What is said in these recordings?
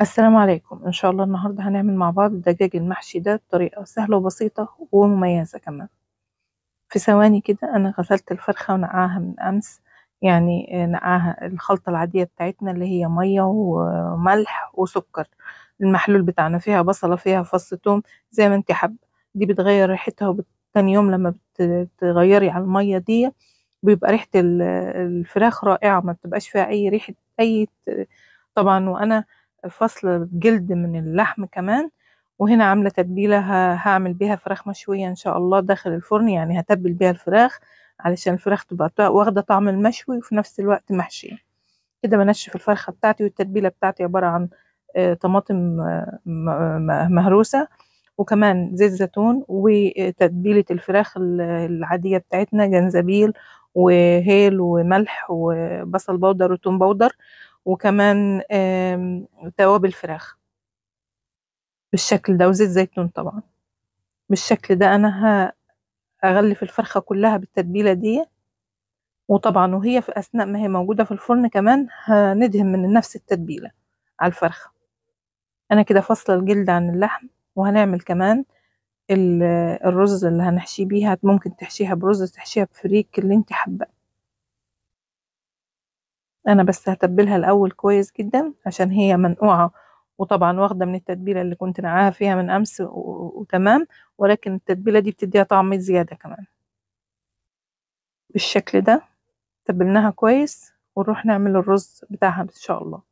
السلام عليكم ان شاء الله النهارده هنعمل مع بعض الدجاج المحشي ده بطريقه سهله وبسيطه ومميزه كمان في ثواني كده انا غسلت الفرخه ونقعها من امس يعني نقعها الخلطه العاديه بتاعتنا اللي هي ميه وملح وسكر المحلول بتاعنا فيها بصله فيها فص ثوم زي ما انت حابه دي بتغير ريحتها وتاني يوم لما بتغيري على الميه دي بيبقى ريحه الفراخ رائعه ما بتبقاش فيها اي ريحه اي طبعا وانا فصل الجلد من اللحم كمان وهنا عاملة تتبيلة هعمل بيها فراخ مشوية ان شاء الله داخل الفرن يعني هتبل بيها الفراخ علشان الفراخ تبقى واخدة طعم المشوي وفي نفس الوقت محشية كده بنشف الفرخة بتاعتي والتتبيلة بتاعتي عبارة عن آه، طماطم آه، مهروسة وكمان زيت زيتون وتتبيلة الفراخ العادية بتاعتنا جنزبيل وهيل وملح وبصل بودر وتوم بودر وكمان توابل فراخ بالشكل ده وزيت زيتون طبعا بالشكل ده انا هغلف الفرخة كلها بالتتبيلة دي وطبعا وهي في اثناء ما هي موجودة في الفرن كمان هندهن من نفس التتبيلة على الفرخة انا كده فاصلة الجلد عن اللحم وهنعمل كمان الرز اللي هنحشيه بيها ممكن تحشيها برز تحشيها بفريك اللي انت حباه انا بس هتبلها الاول كويس جدا عشان هي منقوعه وطبعا واخده من التتبيله اللي كنت نقعها فيها من امس وتمام ولكن التتبيله دي بتديها طعم زياده كمان بالشكل ده تبلناها كويس ونروح نعمل الرز بتاعها ان شاء الله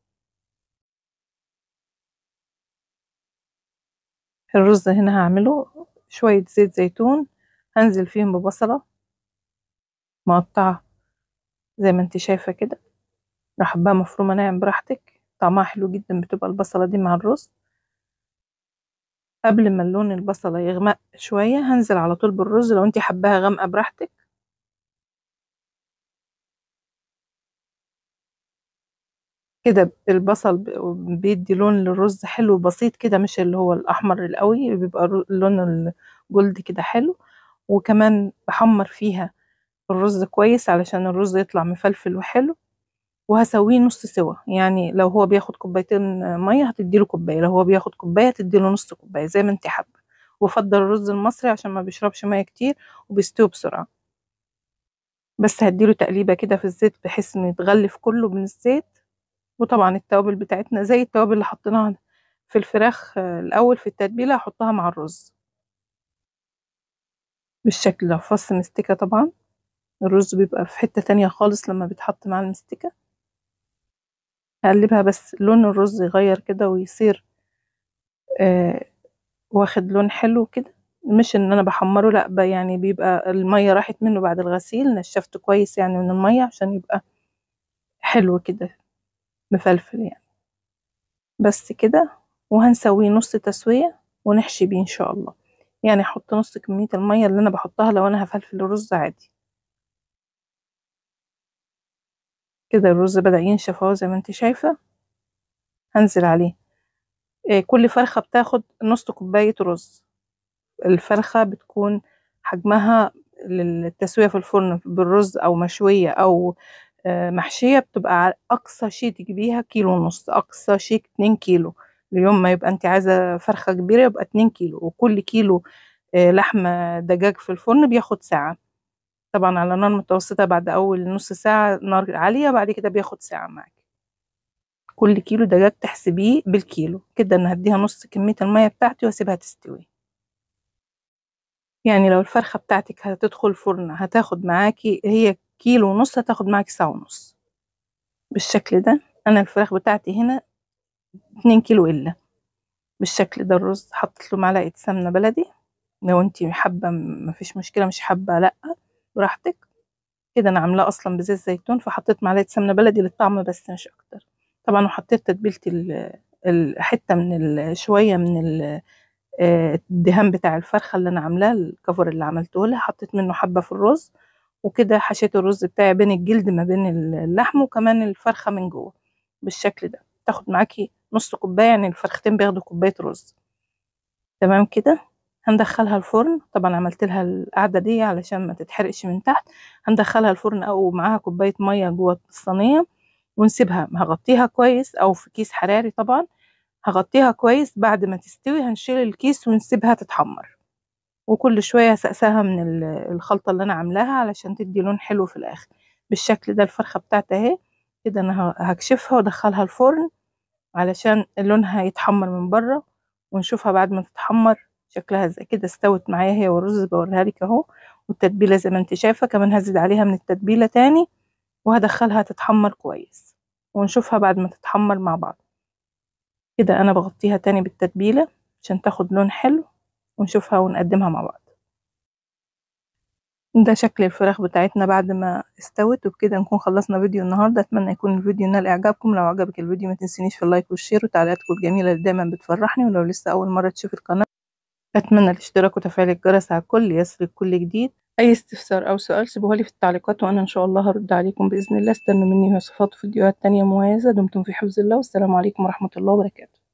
الرز هنا هعمله شوية زيت زيتون هنزل فيهم ببصلة مقطعة زي ما انت شايفة كده لو بقى مفرومة ناعم يعني براحتك طعمها حلو جدا بتبقى البصلة دي مع الرز قبل ما لون البصلة يغمق شوية هنزل على طول بالرز لو انت حباها غامقة براحتك كده البصل بيدي لون للرز حلو بسيط كده مش اللي هو الأحمر القوي بيبقى لون الجلد كده حلو وكمان بحمر فيها الرز كويس علشان الرز يطلع مفلفل وحلو وهسويه نص سوا يعني لو هو بياخد كوبايتين ميه هتديله كوبايه لو هو بياخد كوبايه تديله نص كوبايه زي ما انت حابه وافضل الرز المصري عشان ما بيشربش ميه كتير وبيستوي بسرعه بس هديله تقليبه كده في الزيت بحيث انه يتغلف كله من الزيت وطبعا التوابل بتاعتنا زي التوابل اللي حطيناها في الفراخ آه، الاول في التتبيله هحطها مع الرز بالشكل ده فص مستكه طبعا الرز بيبقى في حته تانية خالص لما بيتحط مع المستكه هقلبها بس لون الرز يغير كده ويصير آه واخد لون حلو كده مش ان انا بحمره لا يعني بيبقى المية راحت منه بعد الغسيل نشفته كويس يعني من المية عشان يبقى حلو كده مفلفل يعني بس كده وهنسويه نص تسوية ونحشي بيه ان شاء الله يعني احط نص كمية المية اللي انا بحطها لو انا هفلفل الرز عادي كده الرز بدأ ينشف اهو زي ما انت شايفة هنزل عليه آه كل فرخة بتاخد نص كوباية رز الفرخة بتكون حجمها للتسوية في الفرن بالرز أو مشوية أو آه محشية بتبقى أقصى شيء تجيبيها كيلو ونص أقصى شيء اتنين كيلو اليوم ما يبقى انت عايزة فرخة كبيرة يبقى اتنين كيلو وكل كيلو آه لحمة دجاج في الفرن بياخد ساعة طبعا على نار متوسطة بعد أول نص ساعة نار عالية بعد كده بياخد ساعة معاك كل كيلو دجاج تحسبيه بالكيلو كده أنا هديها نص كمية المية بتاعتي وأسيبها تستوي يعني لو الفرخة بتاعتك هتدخل فرن هتاخد معاكي هي كيلو ونص هتاخد معاكي ساعة ونص بالشكل ده أنا الفراخ بتاعتي هنا اتنين كيلو إلا بالشكل ده الرز حطيت له معلقة سمنة بلدي لو انتي حابة مفيش مشكلة مش حابة لأ براحتك كده انا عاملاه اصلا بزيت زيتون فحطيت معلقه سمنه بلدي للطعم بس مش اكتر طبعا وحطيت تتبيله الحته من شويه من آه، الدهان بتاع الفرخه اللي انا عاملاه الكفر اللي عملته له حطيت منه حبه في الرز وكده حشيت الرز بتاعي بين الجلد ما بين اللحم وكمان الفرخه من جوه بالشكل ده تاخد معاكي نص كوبايه يعني الفرختين بياخدوا كوبايه رز تمام كده هندخلها الفرن طبعا عملت لها القعده دي علشان ما تتحرقش من تحت هندخلها الفرن او معاها كوبايه ميه جوه الصينيه ونسيبها هغطيها كويس او في كيس حراري طبعا هغطيها كويس بعد ما تستوي هنشيل الكيس ونسيبها تتحمر وكل شويه هسقساها من الخلطه اللي انا عاملاها علشان تدي لون حلو في الاخر بالشكل ده الفرخه بتاعتها اهي كده انا هكشفها وادخلها الفرن علشان لونها يتحمر من بره ونشوفها بعد ما تتحمر شكلها زي كده استوت معايا هي والرز بوريها لك اهو والتتبيله زي ما انت شايفه كمان هزيد عليها من التتبيله تاني وهدخلها تتحمر كويس ونشوفها بعد ما تتحمر مع بعض كده انا بغطيها تاني بالتتبيله عشان تاخد لون حلو ونشوفها ونقدمها مع بعض ده شكل الفراخ بتاعتنا بعد ما استوت وبكده نكون خلصنا فيديو النهارده اتمنى يكون الفيديو نال اعجابكم لو عجبك الفيديو ما تنسينيش في اللايك والشير وتعليقاتكم الجميله اللي دايما بتفرحني ولو لسه اول مره تشوف القناه أتمنى الاشتراك وتفعيل الجرس على كل يسر كل جديد أي استفسار أو سؤال سيبوها لي في التعليقات وأنا إن شاء الله هرد عليكم بإذن الله استنوا مني وصفات وفيديوهات تانية مميزة دمتم في حفظ الله والسلام عليكم ورحمة الله وبركاته